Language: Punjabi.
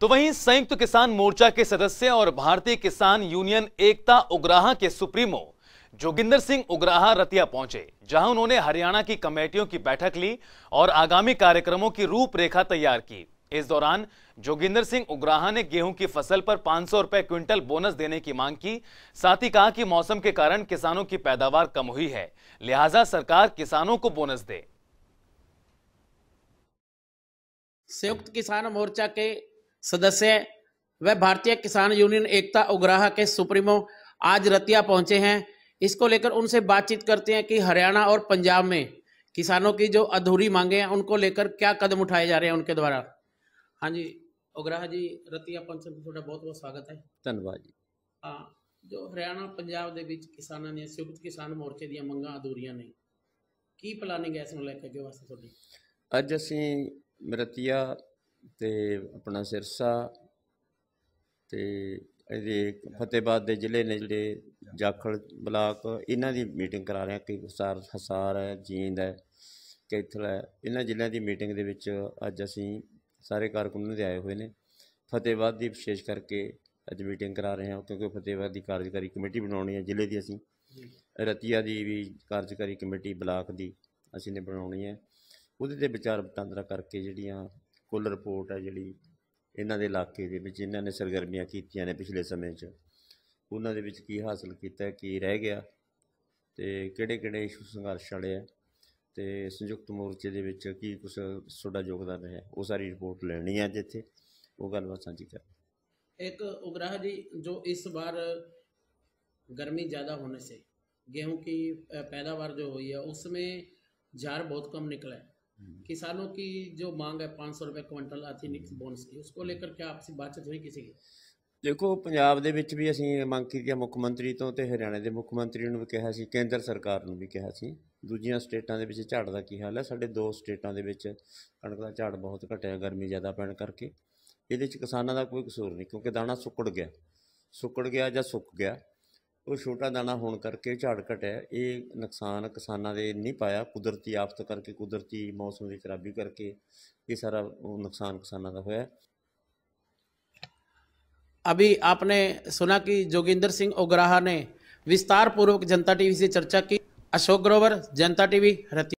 तो वहीं संयुक्त किसान मोर्चा के सदस्य और भारतीय किसान यूनियन एकता उग्राहा के सुप्रीमो जोगिंदर सिंह उग्राहा रतिया पहुंचे जहां उन्होंने हरियाणा की कमेटियों की बैठक ली और आगामी कार्यक्रमों की रूपरेखा तैयार की इस दौरान जोगिंदर सिंह उग्राहा ने गेहूं की फसल पर पांच सौ रुपए क्विंटल बोनस देने की मांग की साथ ही कहा कि मौसम के कारण किसानों की पैदावार कम हुई है लिहाजा सरकार किसानों को बोनस दे संयुक्त किसान मोर्चा के सदस्य वह भारतीय किसान यूनियन एकता उग्राहा के सुप्रीमो आज रतिया पहुंचे हैं इसको लेकर उनसे बातचीत करते हैं कि हरियाणा और पंजाब में किसानों की जो अधूरी मांगे हैं उनको लेकर क्या कदम उठाए जा रहे हैं उनके द्वारा हाँ जी उग्राहा जी रतिया पंचन का ਤੁਹਾਡਾ ਬਹੁਤ ਬਹੁਤ ਸਵਾਗਤ ਹੈ ਧੰਨਵਾਦ ਜੀ ਹਾਂ ਜੋ ਹਰਿਆਣਾ ਪੰਜਾਬ ਦੇ ਵਿੱਚ ਕਿਸਾਨਾਂ ਦੀਆਂ ਸੰਯੁਕਤ ਕਿਸਾਨ ਮੋਰਚੇ ਦੀਆਂ ਮੰਗਾਂ ਅਧੂਰੀਆਂ ਨੇ ਕੀ ਪਲਾਨਿੰਗ ਹੈ ਇਸ ਨੂੰ ਲੈ ਕੇ ਅੱਗੇ ਤੇ ਆਪਣਾ ਸਿਰਸਾ ਤੇ ਇਹਦੇ ਫਤਿਹਬਾਦ ਦੇ ਜ਼ਿਲ੍ਹੇ ਨੇ ਜਿਹੜੇ ਜਾਖਲ ਬਲਾਕ ਇਹਨਾਂ ਦੀ ਮੀਟਿੰਗ ਕਰਾ ਰਹੇ ਆ ਕਿ ਹਸਾਰ ਹਸਾਰ ਹੈ ਜੀਂਦ ਹੈ ਕੈਥਲ ਹੈ ਇਹਨਾਂ ਜ਼ਿਲ੍ਹਿਆਂ ਦੀ ਮੀਟਿੰਗ ਦੇ ਵਿੱਚ ਅੱਜ ਅਸੀਂ ਸਾਰੇ ਕਾਰਕੁਨ ਦੇ ਆਏ ਹੋਏ ਨੇ ਫਤਿਹਬਾਦ ਦੀ ਵਿਸ਼ੇਸ਼ ਕਰਕੇ ਅੱਜ ਮੀਟਿੰਗ ਕਰਾ ਰਹੇ ਹਾਂ ਕਿਉਂਕਿ ਫਤਿਹਬਾਦ ਦੀ ਕਾਰਜਕਾਰੀ ਕਮੇਟੀ ਬਣਾਉਣੀ ਹੈ ਜ਼ਿਲ੍ਹੇ ਦੀ ਅਸੀਂ ਰਤੀਆ ਦੀ ਵੀ ਕਾਰਜਕਾਰੀ ਕਮੇਟੀ ਬਲਾਕ ਦੀ ਅਸੀਂ ਨੇ ਬਣਾਉਣੀ ਹੈ ਉਹਦੇ ਤੇ ਵਿਚਾਰ ਵਟਾਂਦਰਾ ਕਰਕੇ ਜਿਹੜੀਆਂ ਕੁੱਲ ਰਿਪੋਰਟ ਹੈ ਜਿਹੜੀ ਇਹਨਾਂ ਦੇ ਇਲਾਕੇ ਦੇ ਵਿੱਚ ਇਹਨਾਂ ਨੇ ਸਰਗਰਮੀਆਂ ਕੀਤੀਆਂ ਨੇ ਪਿਛਲੇ ਸਮੇਂ 'ਚ ਉਹਨਾਂ ਦੇ ਵਿੱਚ ਕੀ ਹਾਸਲ ਕੀਤਾ ਕੀ ਰਹਿ ਗਿਆ ਤੇ ਕਿਹੜੇ ਕਿਹੜੇ ਇਸ਼ੂ ਸੰਘਰਸ਼ ਵਾਲੇ ਆ ਤੇ ਸੰਯੁਕਤ ਮੋਰਚੇ ਦੇ ਵਿੱਚ ਕੀ ਕੁਝ ਤੁਹਾਡਾ ਯੋਗਦਾਨ ਹੈ ਉਹ ਸਾਰੀ ਰਿਪੋਰਟ ਲੈਣੀ ਹੈ ਜਿੱਥੇ ਉਹ ਗੱਲਬਾਤ ਸਾਂਝੀ ਕਰ ਇੱਕ ਉਗਰਾਹ ਜੀ ਜੋ ਇਸ ਵਾਰ ਗਰਮੀ ਜ਼ਿਆਦਾ ਹੋਣੇ ਸੇ गेहूं ਕੀ ਪੈਦਾਵਾਰ ਜੋ ਹੋਈ ਹੈ ਉਸ ਵਿੱਚ बहुत ਬਹੁਤ ਕਮ ਨਿਕਲਿਆ किसानों की जो मांग है पाँच सौ रुपये क्विंटल अतिरिक्त बोनस की उसको लेकर क्या आपसे बातचीत हुई किसी की ਦੇਖੋ ਪੰਜਾਬ ਦੇ ਵਿੱਚ ਵੀ ਅਸੀਂ ਮੰਗ ਕੀਤੀ ਮੁੱਖ ਮੰਤਰੀ ਤੋਂ ਤੇ ਹਰਿਆਣਾ ਦੇ ਮੁੱਖ ਮੰਤਰੀ ਨੂੰ ਵੀ ਕਿਹਾ ਸੀ ਕੇਂਦਰ ਸਰਕਾਰ ਨੂੰ ਵੀ ਕਿਹਾ ਸੀ ਦੂਜੀਆਂ ਸਟੇਟਾਂ ਦੇ ਵਿੱਚ ਝਾੜ ਦਾ ਕੀ ਹਾਲ ਹੈ ਸਾਡੇ ਦੋ ਸਟੇਟਾਂ ਦੇ ਵਿੱਚ ਕਣਕ ਦਾ ਝਾੜ ਬਹੁਤ ਘਟਿਆ ਗਰਮੀ ਜ਼ਿਆਦਾ ਪੈਣ ਕਰਕੇ ਇਹਦੇ ਵਿੱਚ ਕਿਸਾਨਾਂ ਦਾ ਕੋਈ ਕਸੂਰ ਨਹੀਂ ਕਿਉਂਕਿ ਦਾਣਾ ਸੁੱਕੜ ਗਿਆ ਸੁੱਕੜ ਗਿਆ ਜਾਂ ਸੁੱਕ ਗਿਆ ਉਹ ਛੋਟਾ ਦਾਣਾ ਹੋਣ ਕਰਕੇ ਝਾੜ ਘਟਿਆ ਇਹ ਨੁਕਸਾਨ ਕਿਸਾਨਾਂ ਦੇ ਨਹੀਂ ਪਾਇਆ ਕੁਦਰਤੀ ਆਫਤ ਕਰਕੇ ਕੁਦਰਤੀ ਮੌਸਮ ਦੀ ਖਰਾਬੀ ਕਰਕੇ ਇਹ ਸਾਰਾ ਨੁਕਸਾਨ ਕਿਸਾਨਾਂ ਦਾ ਹੋਇਆ ਅਭੀ ਆਪਨੇ ਸੁਣਾ ਕਿ ਜੋਗਿੰਦਰ ਸਿੰਘ ਉਗਰਾਹਾ ਨੇ ਵਿਸਤਾਰ ਪੂਰਵਕ ਜਨਤਾ ਟੀਵੀ ਸੇ ਚਰਚਾ की ਅਸ਼ੋਕ ਗਰੋਵਰ ਜਨਤਾ ਟੀਵੀ रति